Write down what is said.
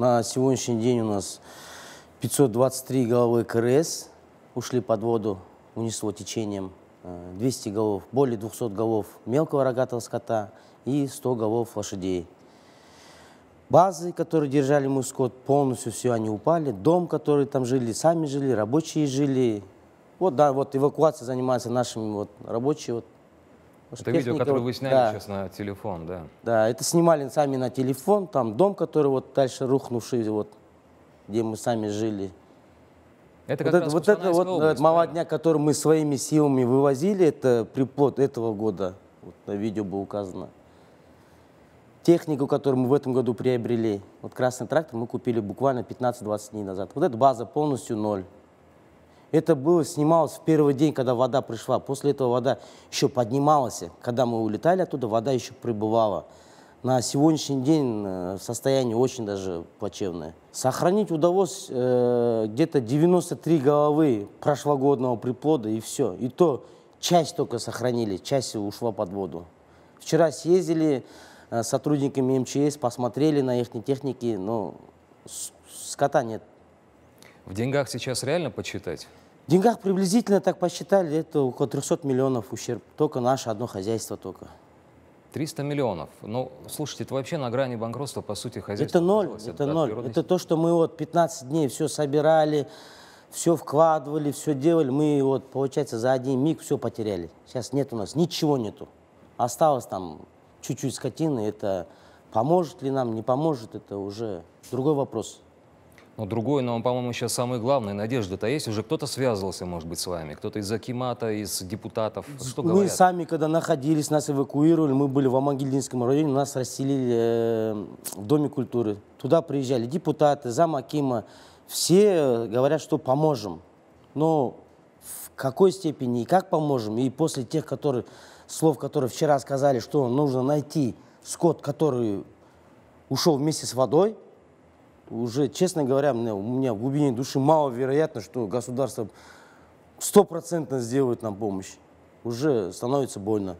На сегодняшний день у нас 523 головы КРС ушли под воду, унесло течением. 200 э, голов, более 200 голов мелкого рогатого скота и 100 голов лошадей. Базы, которые держали мой скот, полностью все они упали. Дом, который там жили, сами жили, рабочие жили. Вот, да, вот эвакуация занимается нашими вот рабочие вот это видео, которое вы сняли да. сейчас на телефон, да? Да, это снимали сами на телефон, там дом, который вот дальше рухнувший, вот, где мы сами жили. Это вот, это, вот, это, вот э, область, молодняк, который мы своими силами вывозили, это приплод этого года. Вот на видео было указано. Технику, которую мы в этом году приобрели, вот красный трактор мы купили буквально 15-20 дней назад. Вот эта база полностью ноль. Это было, снималось в первый день, когда вода пришла. После этого вода еще поднималась. Когда мы улетали оттуда, вода еще пребывала. На сегодняшний день э, состояние очень даже плачевное. Сохранить удалось э, где-то 93 головы прошлогодного приплода и все. И то часть только сохранили, часть ушла под воду. Вчера съездили э, сотрудниками МЧС, посмотрели на их техники, но скота нет. В деньгах сейчас реально подсчитать? В деньгах приблизительно так посчитали, это около 300 миллионов ущерб. Только наше одно хозяйство только. 300 миллионов. Ну, слушайте, это вообще на грани банкротства, по сути, хозяйство. Это ноль, это, это ноль. Это то, что мы вот 15 дней все собирали, все вкладывали, все делали. Мы вот, получается, за один миг все потеряли. Сейчас нет у нас, ничего нету. Осталось там чуть-чуть скотины, это поможет ли нам, не поможет, это уже другой вопрос. Но другой, но, по-моему, сейчас самый главный. Надежда-то есть? Уже кто-то связывался, может быть, с вами? Кто-то из Акимата, из депутатов? Что мы говорят? сами, когда находились, нас эвакуировали. Мы были в Амангельдинском районе, нас расселили э, в Доме культуры. Туда приезжали депутаты, зам Акима. Все э, говорят, что поможем. Но в какой степени и как поможем? И после тех которые, слов, которые вчера сказали, что нужно найти скот, который ушел вместе с водой – уже, честно говоря, у меня, у меня в глубине души мало вероятно, что государство стопроцентно сделает нам помощь. Уже становится больно.